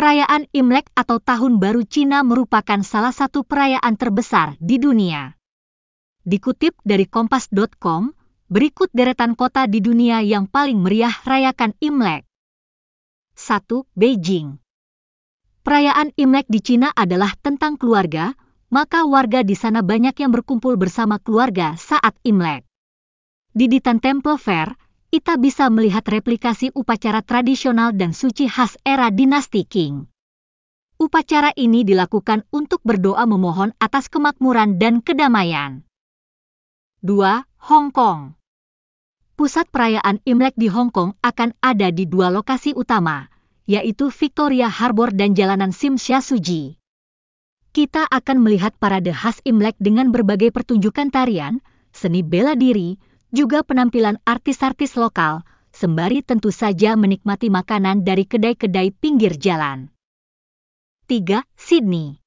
Perayaan Imlek atau Tahun Baru Cina merupakan salah satu perayaan terbesar di dunia. Dikutip dari kompas.com, berikut deretan kota di dunia yang paling meriah rayakan Imlek. 1. Beijing Perayaan Imlek di Cina adalah tentang keluarga, maka warga di sana banyak yang berkumpul bersama keluarga saat Imlek. Di Ditan Temple Fair, kita bisa melihat replikasi upacara tradisional dan suci khas era dinasti King. Upacara ini dilakukan untuk berdoa memohon atas kemakmuran dan kedamaian. 2. Hong Kong Pusat perayaan Imlek di Hong Kong akan ada di dua lokasi utama, yaitu Victoria Harbor dan Jalanan Sim Sha Suji. Kita akan melihat parade khas Imlek dengan berbagai pertunjukan tarian, seni bela diri, juga penampilan artis-artis lokal, sembari tentu saja menikmati makanan dari kedai-kedai pinggir jalan. 3. Sydney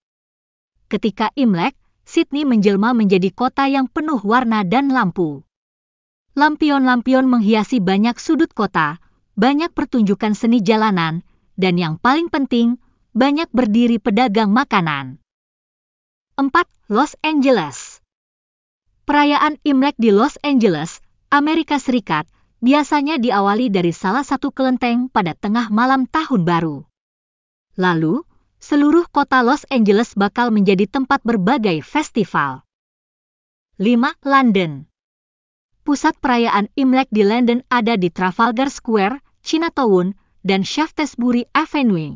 Ketika Imlek, Sydney menjelma menjadi kota yang penuh warna dan lampu. Lampion-lampion menghiasi banyak sudut kota, banyak pertunjukan seni jalanan, dan yang paling penting, banyak berdiri pedagang makanan. 4. Los Angeles Perayaan Imlek di Los Angeles Amerika Serikat biasanya diawali dari salah satu kelenteng pada tengah malam tahun baru. Lalu, seluruh kota Los Angeles bakal menjadi tempat berbagai festival. 5. London Pusat perayaan Imlek di London ada di Trafalgar Square, Chinatown, dan Shaftesbury Avenue.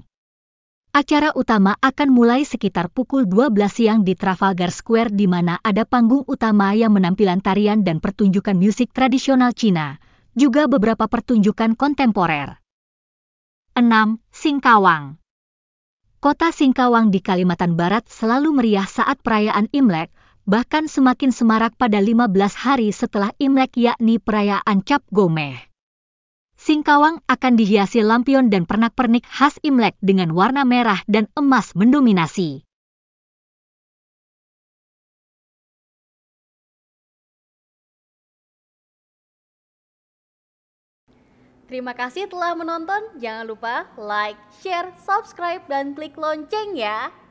Acara utama akan mulai sekitar pukul 12 siang di Trafalgar Square di mana ada panggung utama yang menampilkan tarian dan pertunjukan musik tradisional Cina, juga beberapa pertunjukan kontemporer. 6. Singkawang Kota Singkawang di Kalimantan Barat selalu meriah saat perayaan Imlek, bahkan semakin semarak pada 15 hari setelah Imlek yakni perayaan Cap Gomeh. Singkawang akan dihiasi lampion dan pernak-pernik khas Imlek dengan warna merah dan emas mendominasi. Terima kasih telah menonton. Jangan lupa like, share, subscribe, dan klik lonceng ya.